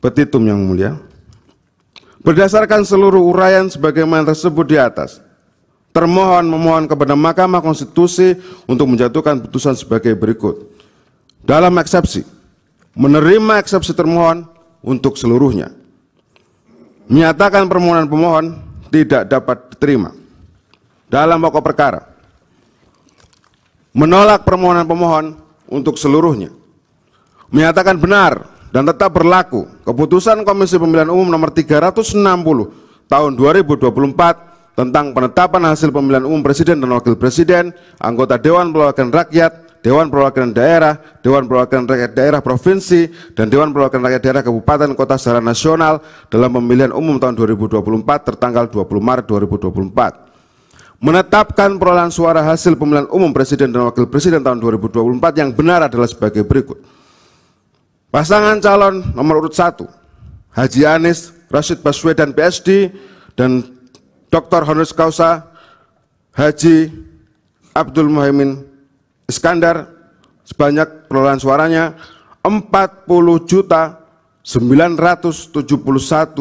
Petitum yang mulia. Berdasarkan seluruh uraian sebagaimana tersebut di atas, termohon memohon kepada Mahkamah Konstitusi untuk menjatuhkan putusan sebagai berikut. Dalam eksepsi, menerima eksepsi termohon untuk seluruhnya. Menyatakan permohonan pemohon tidak dapat diterima. Dalam pokok perkara, menolak permohonan pemohon untuk seluruhnya. Menyatakan benar dan tetap berlaku keputusan Komisi Pemilihan Umum nomor 360 tahun 2024 tentang penetapan hasil pemilihan umum presiden dan wakil presiden, anggota Dewan Perwakilan Rakyat, Dewan Perwakilan Daerah, Dewan Perwakilan Rakyat Daerah Provinsi, dan Dewan Perwakilan Rakyat Daerah Kabupaten Kota secara nasional dalam pemilihan umum tahun 2024 tertanggal 20 Maret 2024 menetapkan perolehan suara hasil pemilihan umum presiden dan wakil presiden tahun 2024 yang benar adalah sebagai berikut. Pasangan calon nomor urut satu Haji Anies, Rashid Baswedan PSD, dan Dr. Honoris Kausa Haji Abdul Muhaimin Iskandar sebanyak perolehan suaranya 40 juta 971.906.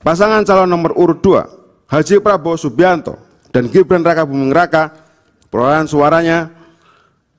Pasangan calon nomor urut dua Haji Prabowo Subianto dan Gibran Raka Buming Raka, perolehan suaranya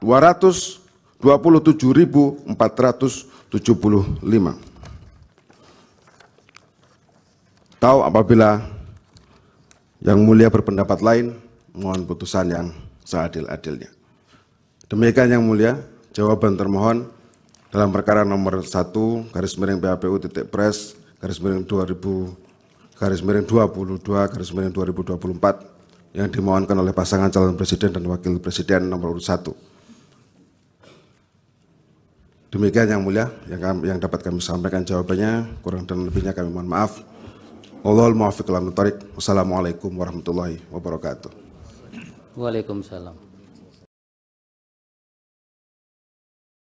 227.475. Tahu apabila yang mulia berpendapat lain, mohon putusan yang seadil-adilnya. Demikian yang mulia, jawaban termohon dalam perkara nomor 1 garis miring PHPU titik pres garis miring 2000 garis miring 22 garis miring 2024 yang dimohonkan oleh pasangan calon presiden dan wakil presiden nomor urut 1. Demikian yang mulia yang, kami, yang dapat kami sampaikan jawabannya. Kurang dan lebihnya kami mohon maaf. Allahul muwaffiq Wassalamualaikum warahmatullahi wabarakatuh. Waalaikumsalam.